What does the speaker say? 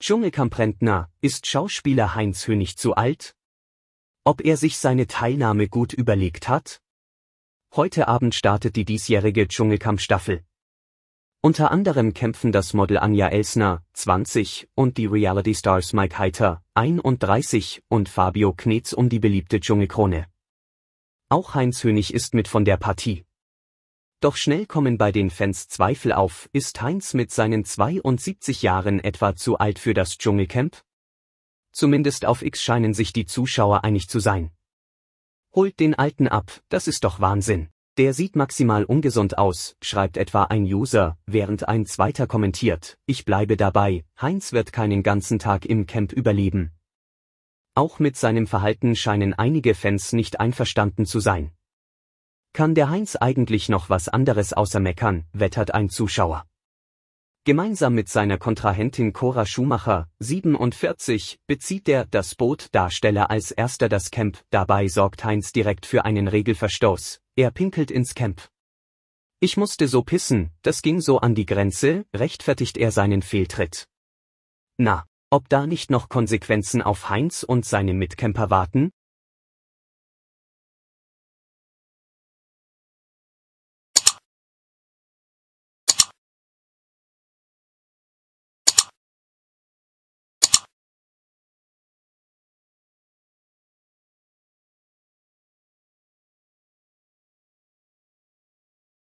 Dschungelcamp Rentner, ist Schauspieler Heinz Hönig zu alt? Ob er sich seine Teilnahme gut überlegt hat? Heute Abend startet die diesjährige Dschungelcamp-Staffel. Unter anderem kämpfen das Model Anja Elsner, 20, und die Reality-Stars Mike Heiter, 31, und Fabio Knetz um die beliebte Dschungelkrone. Auch Heinz Hönig ist mit von der Partie. Doch schnell kommen bei den Fans Zweifel auf, ist Heinz mit seinen 72 Jahren etwa zu alt für das Dschungelcamp? Zumindest auf X scheinen sich die Zuschauer einig zu sein. Holt den Alten ab, das ist doch Wahnsinn. Der sieht maximal ungesund aus, schreibt etwa ein User, während ein zweiter kommentiert, ich bleibe dabei, Heinz wird keinen ganzen Tag im Camp überleben. Auch mit seinem Verhalten scheinen einige Fans nicht einverstanden zu sein. Kann der Heinz eigentlich noch was anderes außer meckern, wettert ein Zuschauer. Gemeinsam mit seiner Kontrahentin Cora Schumacher, 47, bezieht der Das Boot-Darsteller als erster das Camp, dabei sorgt Heinz direkt für einen Regelverstoß, er pinkelt ins Camp. Ich musste so pissen, das ging so an die Grenze, rechtfertigt er seinen Fehltritt. Na, ob da nicht noch Konsequenzen auf Heinz und seine Mitcamper warten?